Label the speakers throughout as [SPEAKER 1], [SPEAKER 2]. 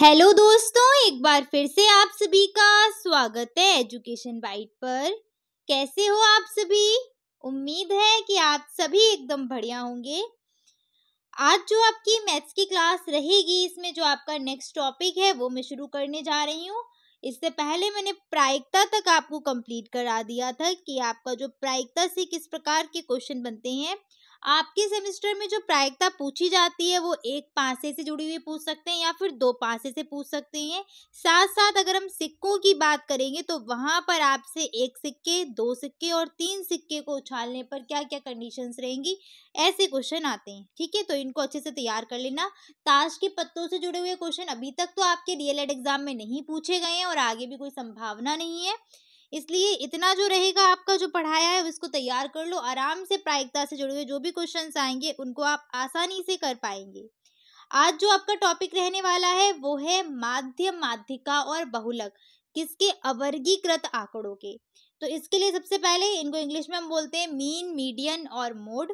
[SPEAKER 1] Hello दोस्तों एक बार फिर से आप सभी का स्वागत है एजुकेशन बाइट पर कैसे हो आप सभी उम्मीद है कि आप सभी एकदम बढ़िया होंगे आज जो आपकी मैथ्स की क्लास रहेगी इसमें जो आपका नेक्स्ट टॉपिक है वो मैं शुरू करने जा रही हूँ इससे पहले मैंने प्रायिकता तक आपको कंप्लीट करा दिया था कि आपका जो प्रायिकता से किस प्रकार के क्वेश्चन बनते हैं आपके सेमेस्टर में जो प्रायिकता पूछी जाती है वो एक पासे से जुड़ी हुई पूछ सकते हैं या फिर दो पासे से पूछ सकते हैं साथ साथ अगर हम सिक्कों की बात करेंगे तो वहाँ पर आपसे एक सिक्के दो सिक्के और तीन सिक्के को उछालने पर क्या क्या कंडीशंस रहेंगी ऐसे क्वेश्चन आते हैं ठीक है तो इनको अच्छे से तैयार कर लेना ताश के पत्तों से जुड़े हुए क्वेश्चन अभी तक तो आपके एड एग्जाम में नहीं पूछे गए हैं और आगे भी कोई संभावना नहीं है इसलिए इतना जो रहेगा आपका जो पढ़ाया है उसको तैयार कर लो आराम से प्रायिकता से जुड़े हुए जो भी क्वेश्चन आएंगे उनको आप आसानी से कर पाएंगे आज जो आपका टॉपिक रहने वाला है वो है माध्य माध्यिका और बहुलक किसके अवर्गीकृत आंकड़ों के तो इसके लिए सबसे पहले इनको इंग्लिश में हम बोलते हैं मीन मीडियन और मोड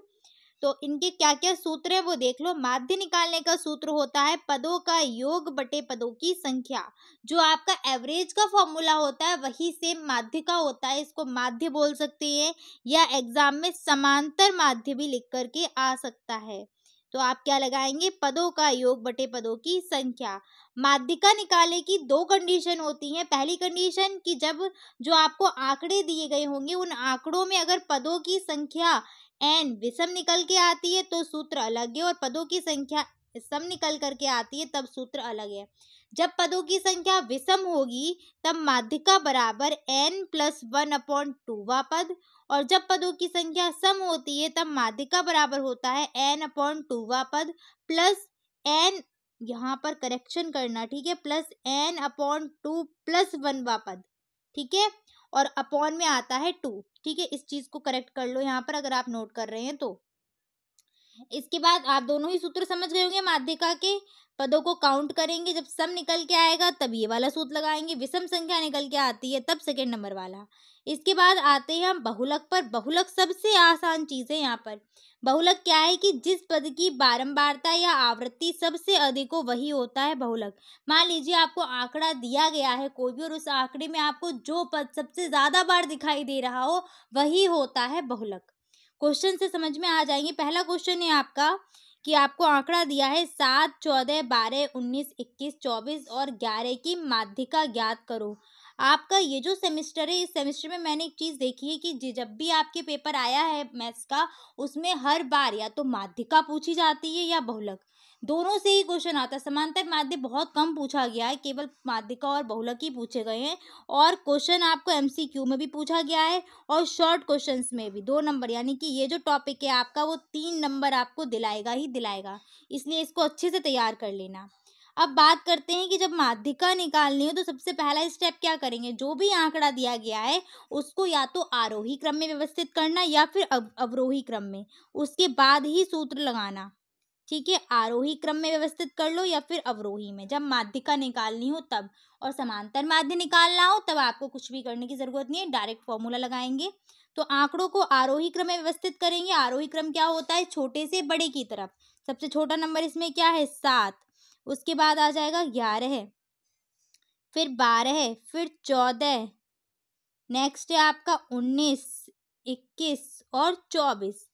[SPEAKER 1] तो इनके क्या क्या सूत्र है वो देख लो माध्य निकालने का सूत्र होता है पदों का योग बटे पदों की संख्या जो आपका एवरेज का फॉर्मूला होता है वही सेम माध्य का होता है इसको माध्य बोल सकते हैं या एग्जाम में समांतर माध्य भी लिख करके आ सकता है तो आप क्या लगाएंगे पदों का योग बटे पदों की संख्या माध्यिका निकालने की दो कंडीशन होती हैं पहली कंडीशन कि जब जो आपको आंकड़े दिए गए होंगे उन आंकड़ों में अगर पदों की संख्या एन विषम निकल के आती है तो सूत्र अलग है और पदों की संख्या सम निकल करके आती है तब सूत्र अलग है जब पदों की संख्या विषम होगी तब माध्यिका बराबर एन प्लस वन अपॉन टूवा पद और जब पदों की संख्या सम होती है तब माध्यिका बराबर होता है एन अपॉन टूवा पद प्लस एन यहाँ पर करेक्शन करना ठीक है plus N upon two plus one वा पद ठीक है और अपॉन में आता है टू ठीक है इस चीज़ को करेक्ट कर लो यहाँ पर अगर आप नोट कर रहे हैं तो इसके बाद आप दोनों ही सूत्र समझ गए होंगे माध्यिका के पदों को काउंट करेंगे जब सम निकल के आएगा तब ये वाला सूत्र लगाएंगे विषम संख्या निकल के आती है तब सेकेंड नंबर वाला इसके बाद आते हैं हम बहुलक पर बहुलक सबसे आसान चीज़ है यहाँ पर बहुलक क्या है कि जिस पद की बारंबारता या आवृत्ति सबसे अधिक हो वही होता है बहुलक मान लीजिए आपको आंकड़ा दिया गया है कोई भी और उस आंकड़े में आपको जो पद सबसे ज़्यादा बार दिखाई दे रहा हो वही होता है बहुलक क्वेश्चन से समझ में आ जाएंगे पहला क्वेश्चन है आपका कि आपको आंकड़ा दिया है सात चौदह बारह उन्नीस इक्कीस चौबीस और ग्यारह की माध्यिका ज्ञात करो आपका ये जो सेमेस्टर है इस सेमेस्टर में मैंने एक चीज़ देखी है कि जब भी आपके पेपर आया है मैथ्स का उसमें हर बार या तो माध्यिका पूछी जाती है या बहुलक दोनों से ही क्वेश्चन आता है समांतर माध्य बहुत कम पूछा गया है केवल माध्यिका और बहुलक ही पूछे गए हैं और क्वेश्चन आपको एमसीक्यू में भी पूछा गया है और शॉर्ट क्वेश्चन में भी दो नंबर यानी कि ये जो टॉपिक है आपका वो तीन नंबर आपको दिलाएगा ही दिलाएगा इसलिए इसको अच्छे से तैयार कर लेना अब बात करते हैं कि जब माध्यिका निकालनी हो तो सबसे पहला स्टेप क्या करेंगे जो भी आंकड़ा दिया गया है उसको या तो आरोही क्रम में व्यवस्थित करना या फिर अव, अवरोही क्रम में उसके बाद ही सूत्र लगाना ठीक है आरोही क्रम में व्यवस्थित कर लो या फिर अवरोही में जब माध्यिका निकालनी हो तब और समांतर माध्य निकालना हो तब आपको कुछ भी करने की ज़रूरत नहीं है डायरेक्ट फॉर्मूला लगाएंगे तो आंकड़ों को आरोही क्रम में व्यवस्थित करेंगे आरोही क्रम क्या होता है छोटे से बड़े की तरफ सबसे छोटा नंबर इसमें क्या है सात उसके बाद आ जाएगा ग्यारह फिर बारह फिर चौदह नेक्स्ट है आपका उन्नीस इक्कीस और चौबीस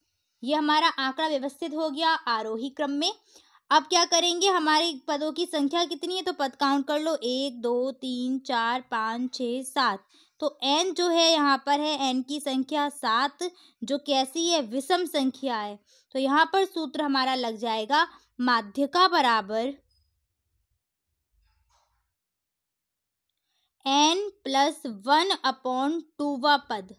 [SPEAKER 1] ये हमारा आंकड़ा व्यवस्थित हो गया आरोही क्रम में अब क्या करेंगे हमारे पदों की संख्या कितनी है तो पद काउंट कर लो एक दो तीन चार पाँच छः सात तो एन जो है यहाँ पर है एन की संख्या सात जो कैसी है विषम संख्या है तो यहाँ पर सूत्र हमारा लग जाएगा माध्यिका बराबर एन प्लस वन अपॉन टूवा पद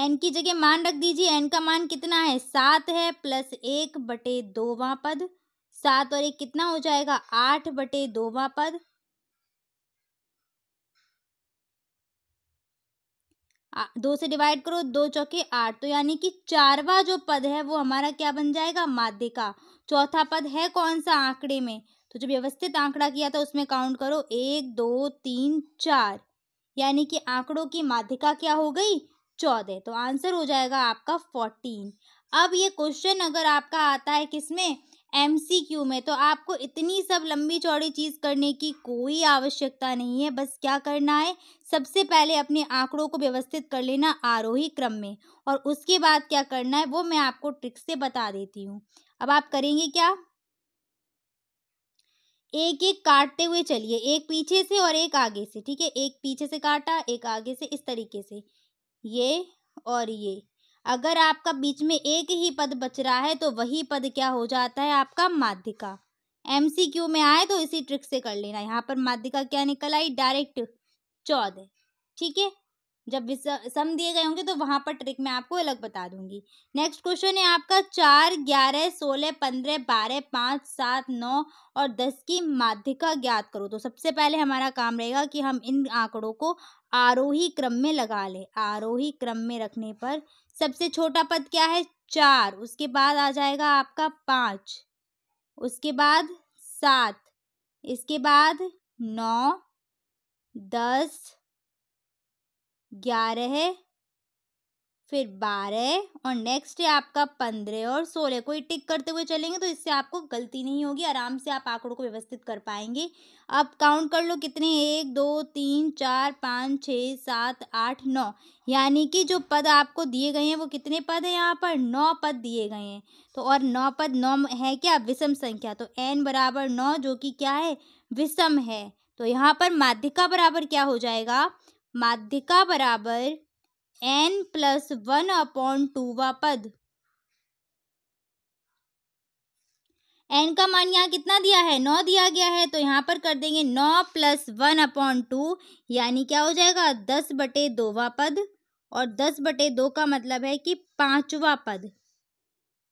[SPEAKER 1] एन की जगह मान रख दीजिए एन का मान कितना है सात है प्लस एक बटे दोवा पद सात और एक कितना हो जाएगा आठ बटे दोवा पद दो से डिवाइड करो दो चौके आठ तो यानी कि चारवा जो पद है वो हमारा क्या बन जाएगा माध्य का चौथा पद है कौन सा आंकड़े में तो जो व्यवस्थित आंकड़ा किया था उसमें काउंट करो एक दो तीन चार यानी कि आंकड़ों की माध्यिका क्या हो गई चौदह तो आंसर हो जाएगा आपका फोर्टीन अब ये क्वेश्चन अगर आपका आता है किसमें एम सी क्यू में तो आपको इतनी सब लंबी चौड़ी चीज़ करने की कोई आवश्यकता नहीं है बस क्या करना है सबसे पहले अपने आंकड़ों को व्यवस्थित कर लेना आरोही क्रम में और उसके बाद क्या करना है वो मैं आपको ट्रिक से बता देती हूँ अब आप करेंगे क्या एक एक काटते हुए चलिए एक पीछे से और एक आगे से ठीक है एक पीछे से काटा एक आगे से इस तरीके से ये और ये अगर आपका बीच में एक ही पद बच रहा है तो वही पद क्या हो जाता है आपका माध्यिका एम सी क्यू में आए तो इसी ट्रिक से कर लेना यहाँ पर माध्यिका क्या निकल आई डायरेक्ट चौदह ठीक है जब सम दिए गए होंगे तो वहाँ पर ट्रिक मैं आपको अलग बता दूंगी नेक्स्ट क्वेश्चन है आपका चार ग्यारह सोलह पंद्रह बारह पाँच सात नौ और दस की माध्यिका ज्ञात करो तो सबसे पहले हमारा काम रहेगा कि हम इन आंकड़ों को आरोही क्रम में लगा ले आरोही क्रम में रखने पर सबसे छोटा पद क्या है चार उसके बाद आ जाएगा आपका पाँच उसके बाद सात इसके बाद नौ दस ग्यारह फिर बारह और नेक्स्ट है आपका पंद्रह और सोलह को टिक करते हुए चलेंगे तो इससे आपको गलती नहीं होगी आराम से आप आंकड़ों को व्यवस्थित कर पाएंगे अब काउंट कर लो कितने एक दो तीन चार पाँच छः सात आठ नौ यानी कि जो पद आपको दिए गए हैं वो कितने पद हैं यहाँ पर नौ पद दिए गए हैं तो और नौ पद नौ है क्या विषम संख्या तो एन बराबर नौ जो कि क्या है विषम है तो यहाँ पर माध्यिका बराबर क्या हो जाएगा माध्यिका बराबर N plus one upon two व पद एन का मान यहाँ कितना दिया है नौ दिया गया है तो यहाँ पर कर देंगे नौ प्लस वन अपॉन टू यानी क्या हो जाएगा दस बटे दो व पद और दस बटे दो का मतलब है कि पांचवा पद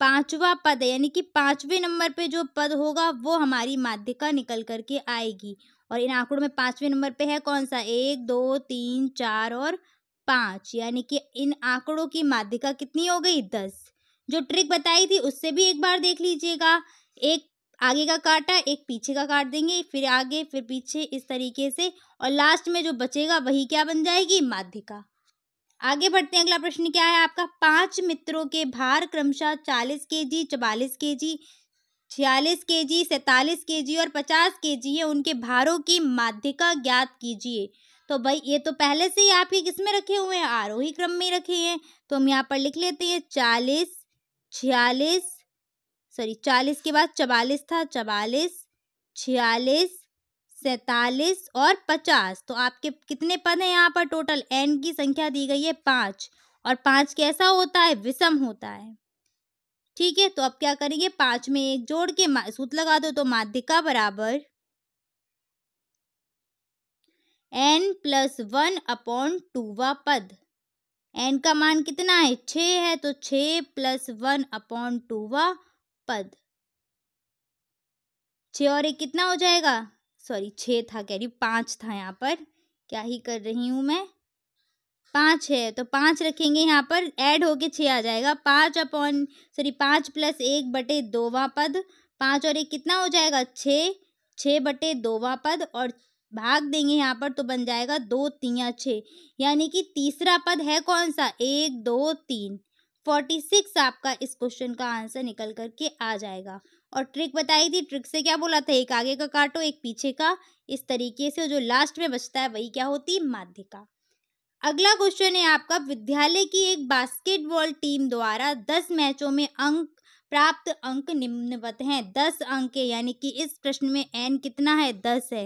[SPEAKER 1] पांचवा पद यानी कि पांचवें नंबर पे जो पद होगा वो हमारी माध्यिका निकल करके आएगी और इन आंकड़ों में पांचवें नंबर पे है कौन सा एक दो तीन चार और पाँच यानी कि इन आंकड़ों की माध्यिका कितनी हो गई दस जो ट्रिक बताई थी उससे भी एक बार देख लीजिएगा एक आगे का काटा एक पीछे का काट देंगे फिर आगे फिर पीछे इस तरीके से और लास्ट में जो बचेगा वही क्या बन जाएगी माध्यिका आगे बढ़ते हैं अगला प्रश्न क्या है आपका पांच मित्रों के भार क्रमशः चालीस के जी चवालीस के जी छियालीस के जी सैतालीस के जी और पचास के जी है उनके भारों की माध्यिका ज्ञात कीजिए तो भाई ये तो पहले से ही आपके किस में रखे हुए हैं आरोही क्रम में रखे हैं तो हम यहाँ पर लिख लेते हैं चालीस छियालीस सॉरी चालीस के बाद चवालीस था चवालीस छियालीस सैतालीस और पचास तो आपके कितने पद हैं यहाँ पर टोटल एन की संख्या दी गई है पाँच और पाँच कैसा होता है विषम होता है ठीक है तो अब क्या करेंगे पाँच में एक जोड़ के सूत लगा दो तो माध्यिका बराबर एन प्लस वन अपॉन टूवा पद एन का मान कितना है छ है तो छ प्लस वन अपॉन टूवा पद छ और एक कितना हो जाएगा सॉरी छः था कह रही पाँच था यहाँ पर क्या ही कर रही हूँ मैं पाँच है तो पाँच रखेंगे यहाँ पर ऐड होके छ आ जाएगा पाँच अपॉन सॉरी पाँच प्लस एक बटे दोवा पद पाँच और एक कितना हो जाएगा छः छः बटे दोवा पद और भाग देंगे यहाँ पर तो बन जाएगा दो तिया छः यानी कि तीसरा पद है कौन सा एक दो तीन फोर्टी सिक्स आपका इस क्वेश्चन का आंसर निकल करके आ जाएगा और ट्रिक बताई थी ट्रिक से क्या बोला था एक आगे का काटो एक पीछे का इस तरीके से जो लास्ट में बचता है वही क्या होती माध्यिका अगला क्वेश्चन है आपका विद्यालय की एक बास्केटबॉल टीम द्वारा दस मैचों में अंक प्राप्त अंक निम्नवत हैं दस अंक है यानी कि इस प्रश्न में एन कितना है दस है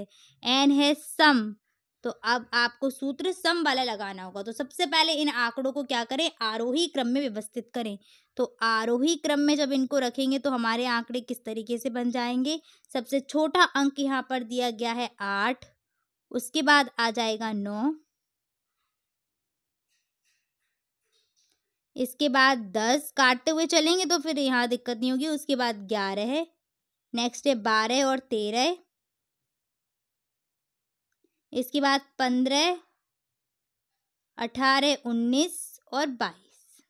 [SPEAKER 1] एन है सम तो अब आपको सूत्र सम वाला लगाना होगा तो सबसे पहले इन आंकड़ों को क्या करें आरोही क्रम में व्यवस्थित करें तो आरोही क्रम में जब इनको रखेंगे तो हमारे आंकड़े किस तरीके से बन जाएंगे सबसे छोटा अंक यहाँ पर दिया गया है आठ उसके बाद आ जाएगा नौ इसके बाद दस काटते हुए चलेंगे तो फिर यहाँ दिक्कत नहीं होगी उसके बाद ग्यारह है नेक्स्ट है बारह और तेरह इसके बाद पंद्रह अठारह उन्नीस और बाईस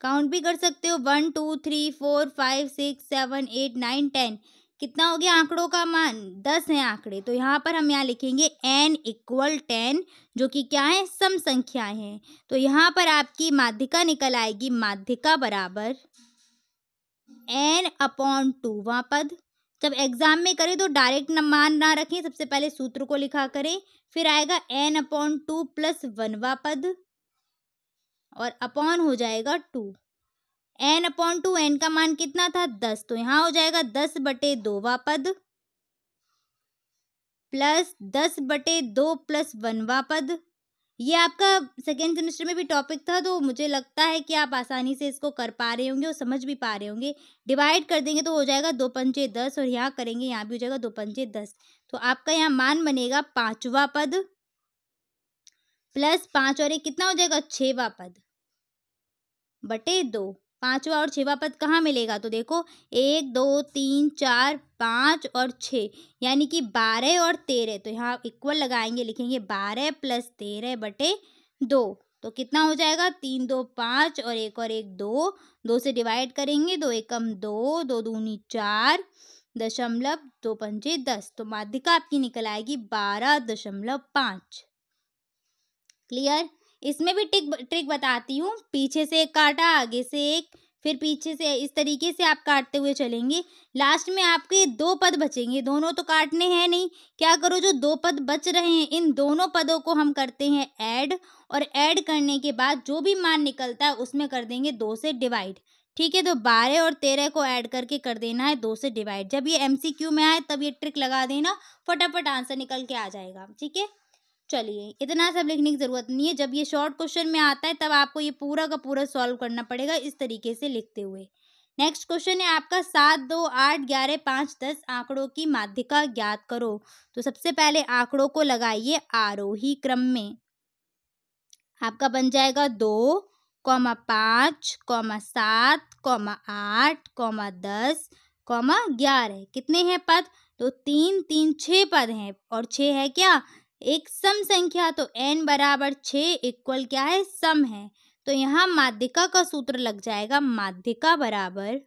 [SPEAKER 1] काउंट भी कर सकते हो one two three four five six seven eight nine ten कितना हो गया आंकड़ों का मान दस है आंकड़े तो यहाँ पर हम यहाँ लिखेंगे एन इक्वल टेन जो कि क्या है सम संख्या है तो यहाँ पर आपकी माध्यिका निकल आएगी माध्यिका बराबर एन अपॉन टू वहाँ पद जब एग्जाम में करें तो डायरेक्ट मान ना रखें सबसे पहले सूत्र को लिखा करें फिर आएगा N upon two plus one वा पद और अपॉन हो जाएगा two N upon two N का मान कितना था दस तो यहाँ हो जाएगा दस बटे दो वा पद प्लस दस बटे दो प्लस वनवा पद ये आपका सेकेंड सेमेस्टर में भी टॉपिक था तो मुझे लगता है कि आप आसानी से इसको कर पा रहे होंगे और समझ भी पा रहे होंगे डिवाइड कर देंगे तो हो जाएगा दो पंचे दस और यहाँ करेंगे यहाँ भी हो जाएगा दो पंचे दस तो आपका यहाँ मान बनेगा पांचवा पद प्लस पाँच और एक कितना हो जाएगा छवा पद बटे दो पांचवा और छवा पद कहाँ मिलेगा तो देखो एक दो तीन चार पाँच और छः यानी कि बारह और तेरह तो यहाँ इक्वल लगाएंगे लिखेंगे बारह प्लस तेरह बटे दो तो कितना हो जाएगा तीन दो पाँच और एक और एक दो दो से डिवाइड करेंगे दो एकम दो दो दूनी चार दशमलव दो पंजे दस तो माध्यिका आपकी निकल आएगी बारह दशमलव पाँच क्लियर इसमें भी ट्रिक ट्रिक बताती हूँ पीछे से एक काटा आगे से एक फिर पीछे से इस तरीके से आप काटते हुए चलेंगे लास्ट में आपके दो पद बचेंगे दोनों तो काटने हैं नहीं क्या करो जो दो पद बच रहे हैं इन दोनों पदों को हम करते हैं ऐड और ऐड करने के बाद जो भी मान निकलता है उसमें कर देंगे दो से डिवाइड ठीक है तो बारह और तेरह को ऐड करके कर देना है दो से डिवाइड जब ये एम में आए तब ये ट्रिक लगा देना फटाफट आंसर निकल के आ जाएगा ठीक है चलिए इतना सब लिखने की ज़रूरत नहीं है जब ये शॉर्ट क्वेश्चन में आता है तब आपको ये पूरा का पूरा सॉल्व करना पड़ेगा इस तरीके से लिखते हुए नेक्स्ट क्वेश्चन है आपका सात दो आठ ग्यारह पाँच दस आंकड़ों की माध्यिका ज्ञात करो तो सबसे पहले आंकड़ों को लगाइए आरोही क्रम में आपका बन जाएगा दो कौमा पाँच कौमा सात कौमा आठ कौमा दस कौमा ग्यारह कितने हैं पद तो तीन तीन छः पद हैं और छः है क्या एक सम संख्या तो एन बराबर छ इक्वल क्या है सम है तो यहाँ माध्यिका का सूत्र लग जाएगा माध्यिका बराबर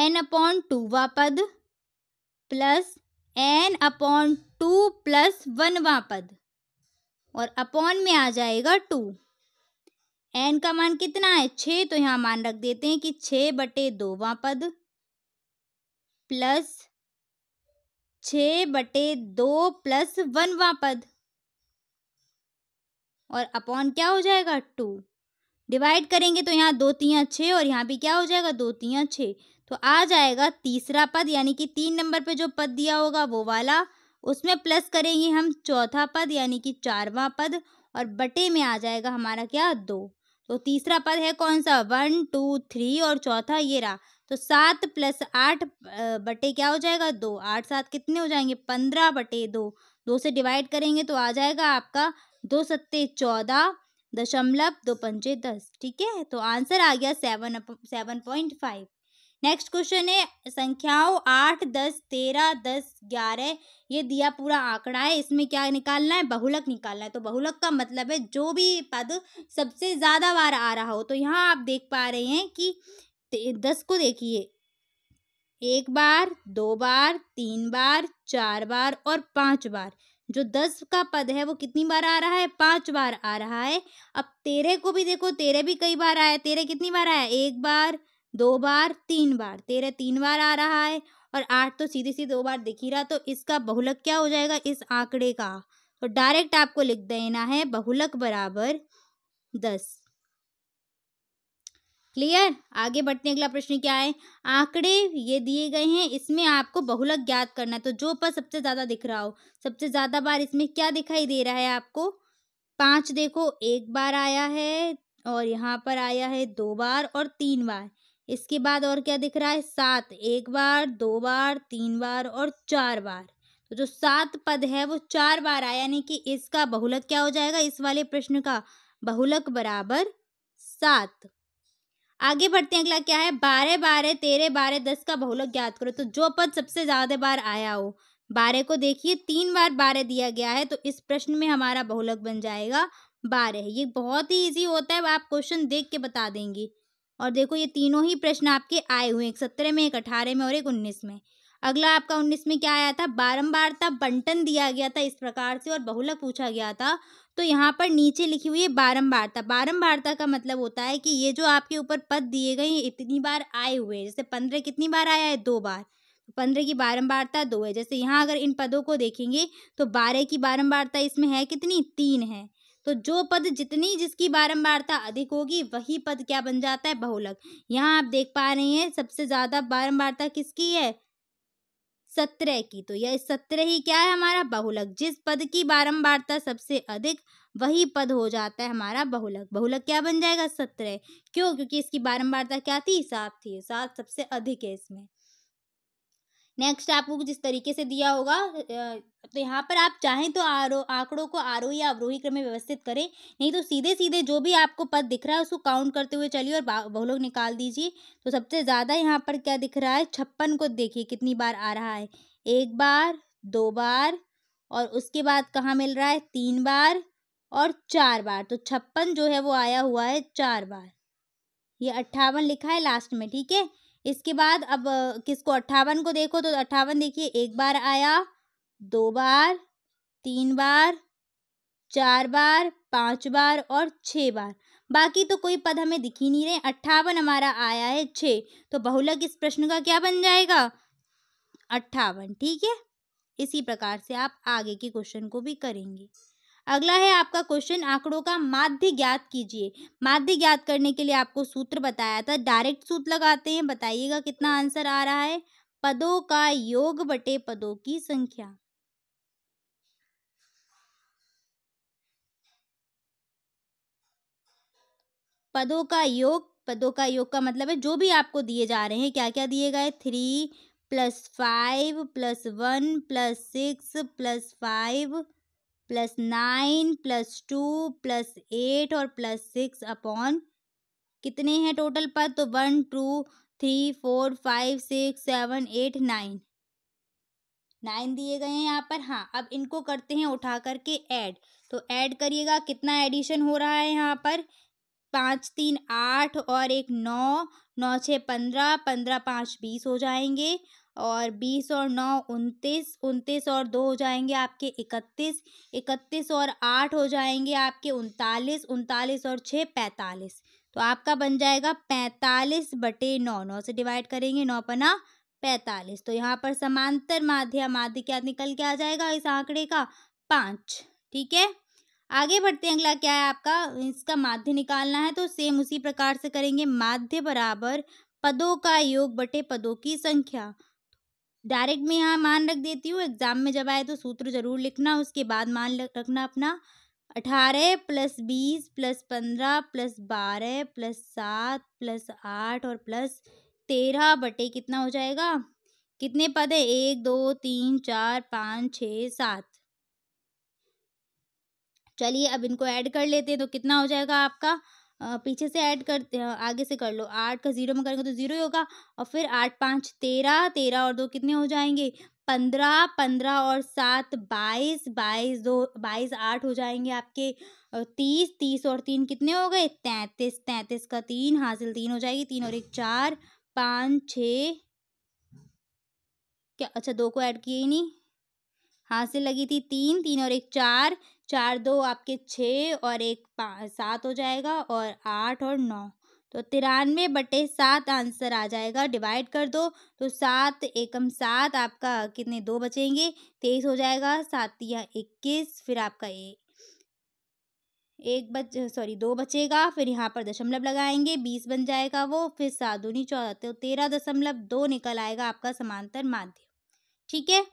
[SPEAKER 1] एन अपॉन टूवा पद plus N upon two plus वनवा पद और अपॉन में आ जाएगा टू एन का मान कितना है छः तो यहाँ मान रख देते हैं कि छः बटे दोवा पद प्लस छः बटे दो प्लस वनवा पद और अपॉन क्या हो जाएगा टू डिवाइड करेंगे तो यहाँ दो तियाँ छः और यहाँ भी क्या हो जाएगा दो तियाँ छः तो आ जाएगा तीसरा पद यानी कि तीन नंबर पे जो पद दिया होगा वो वाला उसमें प्लस करेंगे हम चौथा पद यानी कि चारवा पद और बटे में आ जाएगा हमारा क्या दो तो तीसरा पद है कौन सा वन टू थ्री और चौथा ये रहा तो सात प्लस आठ बटे क्या हो जाएगा दो आठ सात कितने हो जाएंगे पंद्रह बटे दो दो से डिवाइड करेंगे तो आ जाएगा आपका दो सत्ते चौदह दशमलव दो पंचे दस ठीक है तो आंसर आ गया seven seven point five next question है संख्याओं आठ दस तेरह दस ग्यारह ये दिया पूरा आंकड़ा है इसमें क्या निकालना है बहुलक निकालना है तो बहुलक का मतलब है जो भी पद सबसे ज़्यादा बार आ रहा हो तो यहाँ आप देख पा रहे हैं कि दस को देखिए एक बार दो बार तीन बार चार बार और पाँच बार जो दस का पद है वो कितनी बार आ रहा है पाँच बार आ रहा है अब तेरह को भी देखो तेरह भी कई बार आया तेरह कितनी बार आया एक बार दो बार तीन बार तेरह तीन बार आ रहा है और आठ तो सीधे सीधे दो बार दिख ही रहा तो इसका बहुलक क्या हो जाएगा इस आंकड़े का तो डायरेक्ट आपको लिख देना है बहुलक बराबर दस क्लियर आगे बढ़ते हैं अगला प्रश्न क्या है आंकड़े ये दिए गए हैं इसमें आपको बहुलक ज्ञात करना है तो जो पर सबसे ज़्यादा दिख रहा हो सबसे ज़्यादा बार इसमें क्या दिखाई दे रहा है आपको पांच देखो एक बार आया है और यहाँ पर आया है दो बार और तीन बार इसके बाद और क्या दिख रहा है सात एक बार दो बार तीन बार और चार बार तो जो सात पद है वो चार बार आया यानी कि इसका बहुलक क्या हो जाएगा इस वाले प्रश्न का बहुलक बराबर सात आगे बढ़ते हैं अगला क्या है बारह बारह तेरह बारह दस का बहुलक ज्ञात करो तो जो पद सबसे ज़्यादा बार आया हो बारह को देखिए तीन बार बारह दिया गया है तो इस प्रश्न में हमारा बहुलक बन जाएगा बारह ये बहुत ही इजी होता है आप क्वेश्चन देख के बता देंगे और देखो ये तीनों ही प्रश्न आपके आए हुए एक सत्रह में एक अठारह में और एक उन्नीस में अगला आपका उन्नीस में क्या आया था बारंबारता बंटन दिया गया था इस प्रकार से और बहुलक पूछा गया था तो यहाँ पर नीचे लिखी हुई है बारंबारता बारंबारता का मतलब होता है कि ये जो आपके ऊपर पद दिए गए हैं इतनी बार आए हुए हैं जैसे पंद्रह कितनी बार आया है दो बार तो पंद्रह की बारंबारता दो है जैसे यहाँ अगर इन पदों को देखेंगे तो बारह की बारंबारता इसमें है कितनी तीन है तो जो पद जितनी जिसकी बारंबारता अधिक होगी वही पद क्या बन जाता है बहुलक यहाँ आप देख पा रहे हैं सबसे ज़्यादा बारंबारता किसकी है सत्रह की तो यह सत्रह ही क्या है हमारा बहुलक जिस पद की बारंबारता सबसे अधिक वही पद हो जाता है हमारा बहुलक बहुलक क्या बन जाएगा सत्रह क्यों क्योंकि इसकी बारंबारता क्या थी सात थी सात सबसे अधिक है इसमें नेक्स्ट आपको जिस तरीके से दिया होगा तो यहाँ पर आप चाहें तो आरो आंकड़ों को आरोही या अवरोही क्रम में व्यवस्थित करें नहीं तो सीधे सीधे जो भी आपको पद दिख रहा है उसको काउंट करते हुए चलिए और बहुलोग निकाल दीजिए तो सबसे ज़्यादा यहाँ पर क्या दिख रहा है छप्पन को देखिए कितनी बार आ रहा है एक बार दो बार और उसके बाद कहाँ मिल रहा है तीन बार और चार बार तो छप्पन जो है वो आया हुआ है चार बार ये अट्ठावन लिखा है लास्ट में ठीक है इसके बाद अब किसको अट्ठावन को देखो तो अट्ठावन देखिए एक बार आया दो बार तीन बार चार बार पांच बार और छः बार बाकी तो कोई पद हमें दिख ही नहीं रहे अट्ठावन हमारा आया है छः तो बहुलक इस प्रश्न का क्या बन जाएगा अट्ठावन ठीक है इसी प्रकार से आप आगे के क्वेश्चन को भी करेंगे अगला है आपका क्वेश्चन आंकड़ों का माध्य ज्ञात कीजिए माध्य ज्ञात करने के लिए आपको सूत्र बताया था डायरेक्ट सूत्र लगाते हैं बताइएगा कितना आंसर आ रहा है पदों का योग बटे पदों की संख्या पदों का योग पदों का योग का मतलब है जो भी आपको दिए जा रहे हैं क्या क्या दिए गए three plus five plus one plus six plus five plus nine plus two plus eight और प्लस सिक्स अपॉन कितने हैं टोटल पद तो one two three four five six seven eight nine nine दिए गए हैं यहाँ पर हाँ अब इनको करते हैं उठा करके ऐड तो ऐड करिएगा कितना एडिशन हो रहा है यहाँ पर पाँच तीन आठ और एक नौ नौ छः पंद्रह पंद्रह पाँच बीस हो जाएंगे और बीस और नौ उनतीस उनतीस और दो हो जाएंगे आपके इकतीस इकतीस और आठ हो जाएंगे आपके उनतालीस उनतालीस और छः पैंतालीस तो आपका बन जाएगा पैंतालीस बटे नौ नौ से डिवाइड करेंगे नौ पना पैंतालीस तो यहाँ पर समांतर माध्य माध्य क्या निकल के आ जाएगा इस आंकड़े का पाँच ठीक है आगे बढ़ते हैं अगला क्या है आपका इसका माध्य निकालना है तो सेम उसी प्रकार से करेंगे माध्य बराबर पदों का योग बटे पदों की संख्या डायरेक्ट मैं यहाँ मान रख देती हूँ एग्ज़ाम में जब आए तो सूत्र ज़रूर लिखना उसके बाद मान रखना अपना अठारह प्लस बीस प्लस पंद्रह प्लस बारह प्लस सात प्लस आठ और प्लस तेरह बटे कितना हो जाएगा कितने पद है एक दो तीन चार पाँच छ सात चलिए अब इनको ऐड कर लेते हैं तो कितना हो जाएगा आपका पीछे से ऐड कर आगे से कर लो आठ का ज़ीरो में करेंगे तो ज़ीरो ही होगा और फिर आठ पाँच तेरह तेरह और दो कितने हो जाएंगे पंद्रह पंद्रह और सात बाईस बाईस दो बाईस आठ हो जाएंगे आपके तीस तीस और तीन कितने हो गए तैंतीस तैंतीस का तीन हासिल तीन हो जाएगी तीन और एक चार पाँच छ क्या अच्छा दो को ऐड किए ही नहीं हासिल लगी थी तीन तीन और एक चार चार दो आपके छः और एक सात हो जाएगा और आठ और नौ तो तिरानवे बटे सात आंसर आ जाएगा डिवाइड कर दो तो सात एकम सात आपका कितने दो बचेंगे तेईस हो जाएगा सात या इक्कीस फिर आपका ए एक बच सॉरी दो बचेगा फिर यहाँ पर दशमलव लगाएंगे बीस बन जाएगा वो फिर सात दूनी चौदह तो तेरह दशमलव दो निकल आएगा आपका समांतर माध्य ठीक है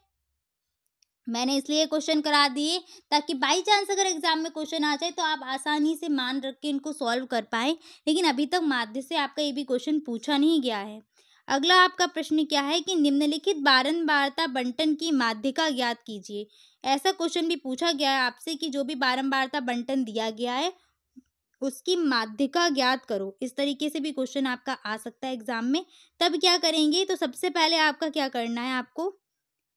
[SPEAKER 1] मैंने इसलिए क्वेश्चन करा दिए ताकि बाई चांस अगर एग्जाम में क्वेश्चन आ जाए तो आप आसानी से मान रख के इनको सॉल्व कर पाएं लेकिन अभी तक माध्य से आपका ये भी क्वेश्चन पूछा नहीं गया है अगला आपका प्रश्न क्या है कि निम्नलिखित बारंबारता बंटन की माध्यिका ज्ञात कीजिए ऐसा क्वेश्चन भी पूछा गया है आपसे कि जो भी बारम्बारता बंटन दिया गया है उसकी माध्यिका ज्ञात करो इस तरीके से भी क्वेश्चन आपका आ सकता है एग्जाम में तब क्या करेंगे तो सबसे पहले आपका क्या करना है आपको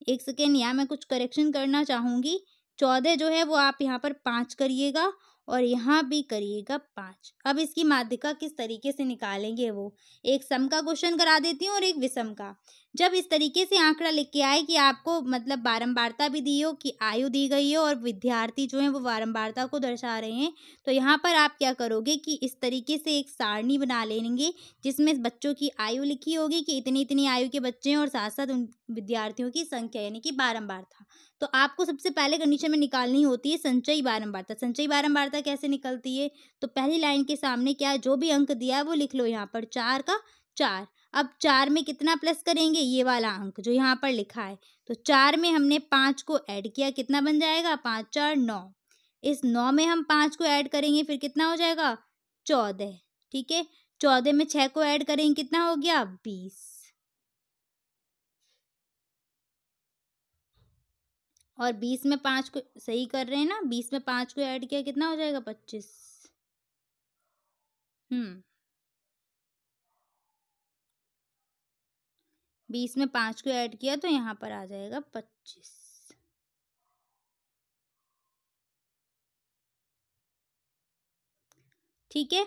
[SPEAKER 1] एक सेकेंड यहाँ मैं कुछ करेक्शन करना चाहूँगी चौदह जो है वो आप यहाँ पर पाँच करिएगा और यहाँ भी करिएगा पाँच अब इसकी माध्यिका किस तरीके से निकालेंगे वो एक सम का क्वेश्चन करा देती हूँ और एक विषम का जब इस तरीके से आंकड़ा लिख के आए कि आपको मतलब बारंबारता भी दी हो कि आयु दी गई हो और विद्यार्थी जो है वो बारंबारता को दर्शा रहे हैं तो यहाँ पर आप क्या करोगे कि इस तरीके से एक सारणी बना लेंगे जिसमें बच्चों की आयु लिखी होगी कि इतनी इतनी आयु के बच्चे हैं और साथ साथ उन विद्यार्थियों की संख्या यानी कि था तो आपको सबसे पहले कंडीशन में निकालनी होती है संचयी बारम्बारता संचयी बारम्बारता कैसे निकलती है तो पहली लाइन के सामने क्या जो भी अंक दिया है वो लिख लो यहाँ पर चार का चार अब चार में कितना प्लस करेंगे ये वाला अंक जो यहाँ पर लिखा है तो चार में हमने पाँच को ऐड किया कितना बन जाएगा पाँच चार नौ इस नौ में हम पाँच को ऐड करेंगे फिर कितना हो जाएगा चौदह ठीक है चौदह में छः को ऐड करेंगे कितना हो गया बीस और बीस में पाँच को सही कर रहे हैं ना बीस में पाँच को ऐड किया कितना हो जाएगा पच्चीस हम्म बीस में पाँच को ऐड किया तो यहाँ पर आ जाएगा पच्चीस ठीक है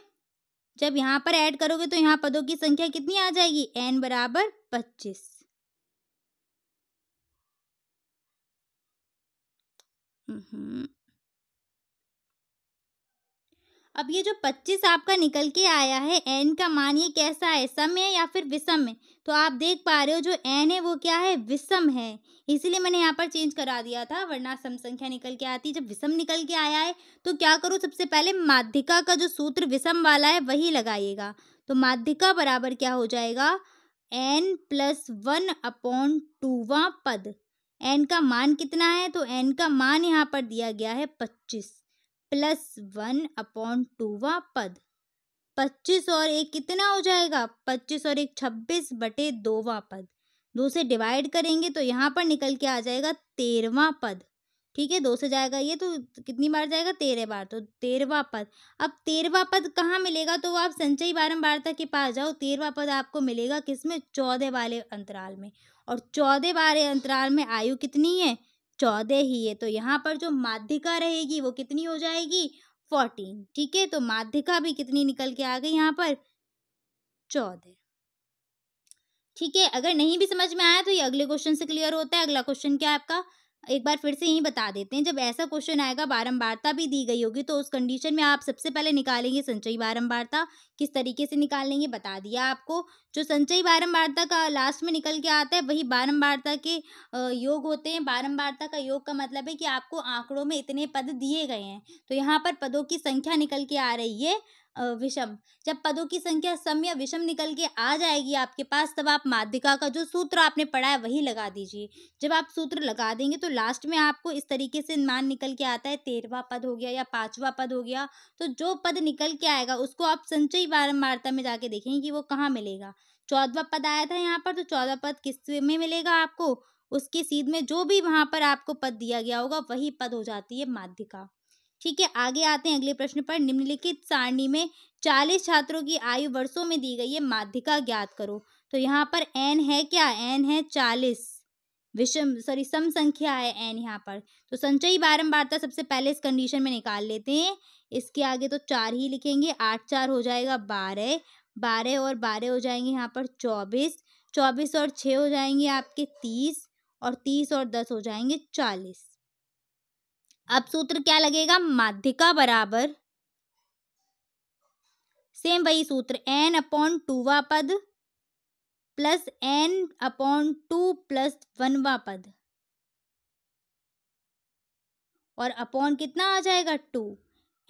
[SPEAKER 1] जब यहाँ पर ऐड करोगे तो यहाँ पदों की संख्या कितनी आ जाएगी एन बराबर पच्चीस हम्म, हम्म। अब ये जो पच्चीस आपका निकल के आया है एन का मान ये कैसा है सम है या फिर विषम है तो आप देख पा रहे हो जो एन है वो क्या है विषम है इसीलिए मैंने यहाँ पर चेंज करा दिया था वरना सम संख्या निकल के आती जब विषम निकल के आया है तो क्या करूँ सबसे पहले माध्यिका का जो सूत्र विषम वाला है वही लगाइएगा तो माध्यिका बराबर क्या हो जाएगा एन प्लस वन अपॉन टूवा पद एन का मान कितना है तो एन का मान यहाँ पर दिया गया है पच्चीस प्लस वन अपॉन टूवा पद पच्चीस और एक कितना हो जाएगा पच्चीस और एक छब्बीस बटे दोवा पद दो से डिवाइड करेंगे तो यहाँ पर निकल के आ जाएगा तेरवा पद ठीक है दो से जाएगा ये तो कितनी बार जाएगा तेरह बार तो तेरवा पद अब तेरवा पद कहाँ मिलेगा तो वो आप संचयी बारंबारता के पास जाओ तेरवा पद आपको मिलेगा किसमें चौदह वाले अंतराल में और चौदह वाले अंतराल में आयु कितनी है चौदह ही है तो यहाँ पर जो माध्यिका रहेगी वो कितनी हो जाएगी फोर्टीन ठीक है तो माध्यिका भी कितनी निकल के आ गई यहाँ पर चौदह ठीक है अगर नहीं भी समझ में आया तो ये अगले क्वेश्चन से क्लियर होता है अगला क्वेश्चन क्या है आपका एक बार फिर से यही बता देते हैं जब ऐसा क्वेश्चन आएगा बारंबारता भी दी गई होगी तो उस कंडीशन में आप सबसे पहले निकालेंगे संचयी बारंबारता किस तरीके से निकालेंगे बता दिया आपको जो संचयी बारंबारता का लास्ट में निकल के आता है वही बारंबारता के योग होते हैं बारंबारता का योग का मतलब है कि आपको आंकड़ों में इतने पद दिए गए हैं तो यहाँ पर पदों की संख्या निकल के आ रही है विषम जब पदों की संख्या सम या विषम निकल के आ जाएगी आपके पास तब आप माध्यिका का जो सूत्र आपने पढ़ा है वही लगा दीजिए जब आप सूत्र लगा देंगे तो लास्ट में आपको इस तरीके से मान निकल के आता है तेरहवा पद हो गया या पाँचवा पद हो गया तो जो पद निकल के आएगा उसको आप संचयी बारम्बारता में जाके देखेंगे कि वो कहाँ मिलेगा चौदवा पद आया था यहाँ पर तो चौदह पद किस में मिलेगा आपको उसकी सीध में जो भी वहाँ पर आपको पद दिया गया होगा वही पद हो जाती है माध्यिका ठीक है आगे आते हैं अगले प्रश्न पर निम्नलिखित सारणी में चालीस छात्रों की आयु वर्षों में दी गई है माध्यिका ज्ञात करो तो यहाँ पर एन है क्या एन है चालीस विषम सॉरी सम संख्या है एन यहाँ पर तो संचयी बारंबारता सबसे पहले इस कंडीशन में निकाल लेते हैं इसके आगे तो चार ही लिखेंगे आठ चार हो जाएगा बारह बारह और बारह हो जाएंगे यहाँ पर चौबीस चौबीस और छः हो जाएंगे आपके तीस और तीस और दस हो जाएंगे चालीस अब सूत्र क्या लगेगा माध्यिका बराबर सेम वही सूत्र एन अपॉन टूवा पद plus N upon two plus वनवा पद और अपॉन कितना आ जाएगा टू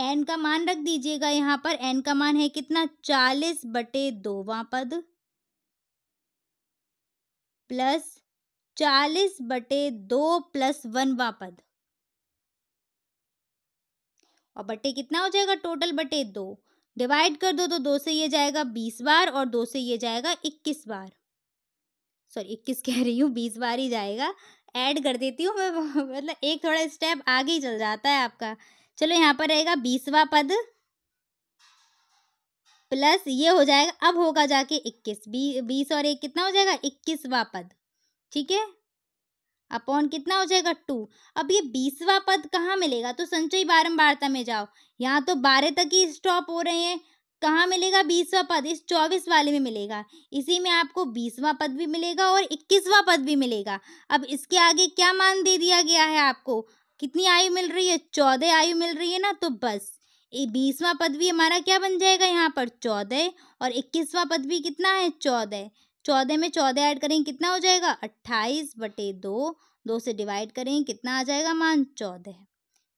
[SPEAKER 1] एन का मान रख दीजिएगा यहाँ पर एन का मान है कितना चालीस बटे दो वा पद प्लस चालीस बटे दो प्लस वन वा पद और बटे कितना हो जाएगा टोटल बटे दो डिवाइड कर दो तो दो से ये जाएगा बीस बार और दो से ये जाएगा इक्कीस बार सॉरी इक्कीस कह रही हूँ बीस बार ही जाएगा ऐड कर देती हूँ मैं मतलब एक थोड़ा स्टेप आगे ही चल जाता है आपका चलो यहाँ पर रहेगा बीसवा पद प्लस ये हो जाएगा अब होगा जाके इक्कीस बीस और एक कितना हो जाएगा इक्कीसवा पद ठीक है अपॉन कितना हो जाएगा टू अब ये बीसवा पद कहाँ मिलेगा तो संचय बारंबारता में जाओ यहाँ तो बारह तक ही स्टॉप हो रहे हैं कहाँ मिलेगा बीसवा पद इस चौबीस वाले में मिलेगा इसी में आपको बीसवा पद भी मिलेगा और इक्कीसवा पद भी मिलेगा अब इसके आगे क्या मान दे दिया गया है आपको कितनी आयु मिल रही है चौदह आयु मिल रही है ना तो बस ये बीसवा पद भी हमारा क्या बन जाएगा यहाँ पर चौदह और इक्कीसवा पद भी कितना है चौदह चौदह में चौदह ऐड करेंगे कितना हो जाएगा अट्ठाईस बटे दो दो से डिवाइड करेंगे कितना आ जाएगा मान चौदह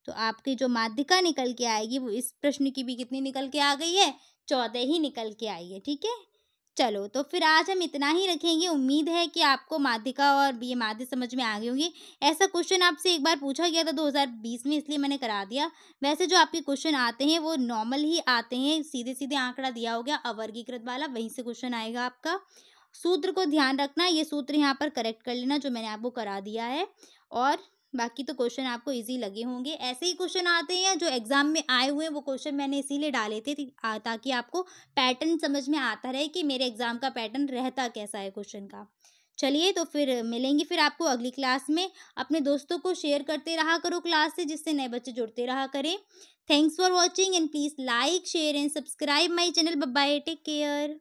[SPEAKER 1] तो आपकी जो माध्यिका निकल के आएगी वो इस प्रश्न की भी कितनी निकल के आ गई है चौदह ही निकल के आई है ठीक है चलो तो फिर आज हम इतना ही रखेंगे उम्मीद है कि आपको माध्यिका और बी ए माध्य समझ में आ गई होंगी ऐसा क्वेश्चन आपसे एक बार पूछा गया था 2020 में इसलिए मैंने करा दिया वैसे जो आपके क्वेश्चन आते हैं वो नॉर्मल ही आते हैं सीधे सीधे आंकड़ा दिया हो गया अवर्गीकृत वाला वहीं से क्वेश्चन आएगा आपका सूत्र को ध्यान रखना ये सूत्र यहाँ पर करेक्ट कर लेना जो मैंने आपको करा दिया है और बाकी तो क्वेश्चन आपको इजी लगे होंगे ऐसे ही क्वेश्चन आते हैं जो एग्जाम में आए हुए हैं वो क्वेश्चन मैंने इसीलिए डाले थे ताकि आपको पैटर्न समझ में आता रहे कि मेरे एग्जाम का पैटर्न रहता कैसा है क्वेश्चन का चलिए तो फिर मिलेंगे फिर आपको अगली क्लास में अपने दोस्तों को शेयर करते रहा करो क्लास से जिससे नए बच्चे जुड़ते रहा करें thanks for watching and please like share and subscribe my channel बब्बाई टेक केयर